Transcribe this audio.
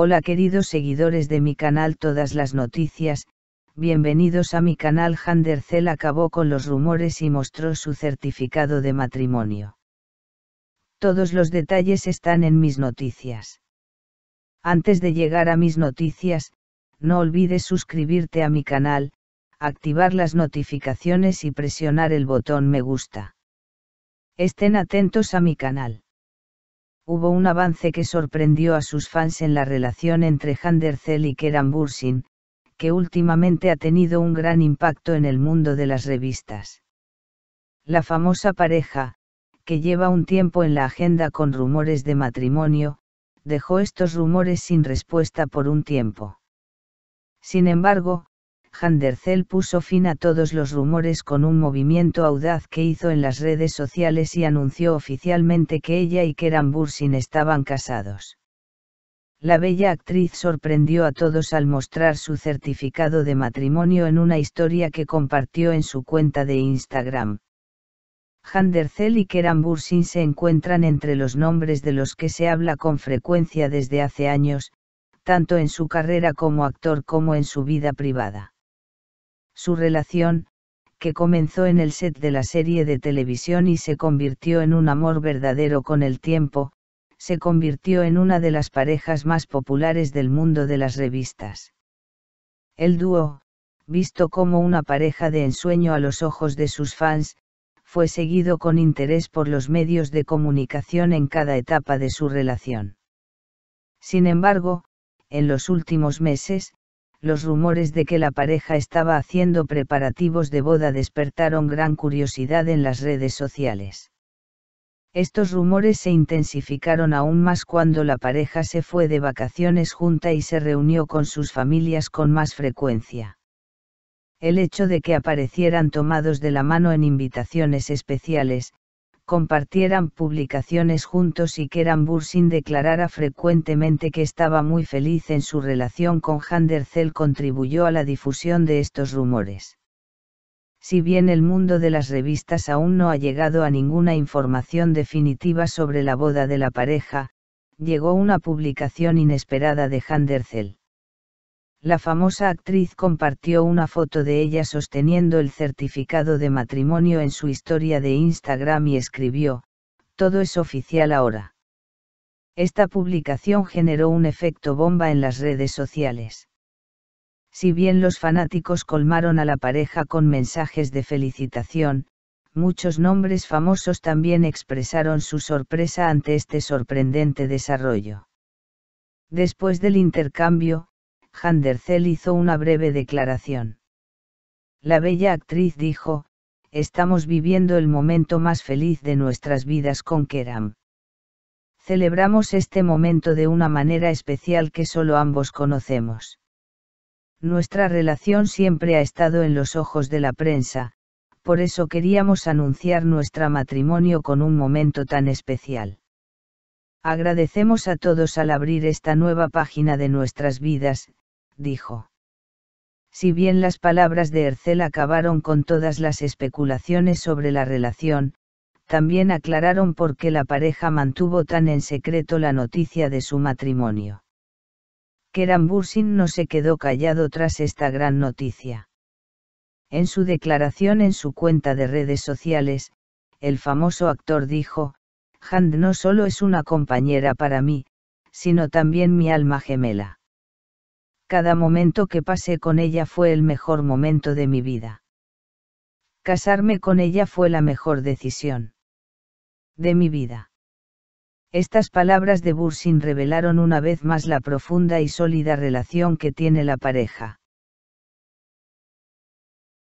Hola queridos seguidores de mi canal Todas las Noticias, bienvenidos a mi canal Handercel acabó con los rumores y mostró su certificado de matrimonio. Todos los detalles están en mis noticias. Antes de llegar a mis noticias, no olvides suscribirte a mi canal, activar las notificaciones y presionar el botón me gusta. Estén atentos a mi canal hubo un avance que sorprendió a sus fans en la relación entre Zell y Keran Bursin, que últimamente ha tenido un gran impacto en el mundo de las revistas. La famosa pareja, que lleva un tiempo en la agenda con rumores de matrimonio, dejó estos rumores sin respuesta por un tiempo. Sin embargo, Handercel puso fin a todos los rumores con un movimiento audaz que hizo en las redes sociales y anunció oficialmente que ella y Keran Bursin estaban casados. La bella actriz sorprendió a todos al mostrar su certificado de matrimonio en una historia que compartió en su cuenta de Instagram. Handercel y Keran Bursin se encuentran entre los nombres de los que se habla con frecuencia desde hace años, tanto en su carrera como actor como en su vida privada. Su relación, que comenzó en el set de la serie de televisión y se convirtió en un amor verdadero con el tiempo, se convirtió en una de las parejas más populares del mundo de las revistas. El dúo, visto como una pareja de ensueño a los ojos de sus fans, fue seguido con interés por los medios de comunicación en cada etapa de su relación. Sin embargo, en los últimos meses, los rumores de que la pareja estaba haciendo preparativos de boda despertaron gran curiosidad en las redes sociales. Estos rumores se intensificaron aún más cuando la pareja se fue de vacaciones junta y se reunió con sus familias con más frecuencia. El hecho de que aparecieran tomados de la mano en invitaciones especiales, compartieran publicaciones juntos y que Bursin declarara frecuentemente que estaba muy feliz en su relación con Handerzell, contribuyó a la difusión de estos rumores. Si bien el mundo de las revistas aún no ha llegado a ninguna información definitiva sobre la boda de la pareja, llegó una publicación inesperada de Handerzell la famosa actriz compartió una foto de ella sosteniendo el certificado de matrimonio en su historia de Instagram y escribió, todo es oficial ahora. Esta publicación generó un efecto bomba en las redes sociales. Si bien los fanáticos colmaron a la pareja con mensajes de felicitación, muchos nombres famosos también expresaron su sorpresa ante este sorprendente desarrollo. Después del intercambio, Handercel hizo una breve declaración. La bella actriz dijo, estamos viviendo el momento más feliz de nuestras vidas con Keram. Celebramos este momento de una manera especial que solo ambos conocemos. Nuestra relación siempre ha estado en los ojos de la prensa, por eso queríamos anunciar nuestro matrimonio con un momento tan especial. Agradecemos a todos al abrir esta nueva página de nuestras vidas, dijo. Si bien las palabras de Hercel acabaron con todas las especulaciones sobre la relación, también aclararon por qué la pareja mantuvo tan en secreto la noticia de su matrimonio. Kerambursin no se quedó callado tras esta gran noticia. En su declaración en su cuenta de redes sociales, el famoso actor dijo, Hand no solo es una compañera para mí, sino también mi alma gemela cada momento que pasé con ella fue el mejor momento de mi vida. Casarme con ella fue la mejor decisión de mi vida. Estas palabras de Bursin revelaron una vez más la profunda y sólida relación que tiene la pareja.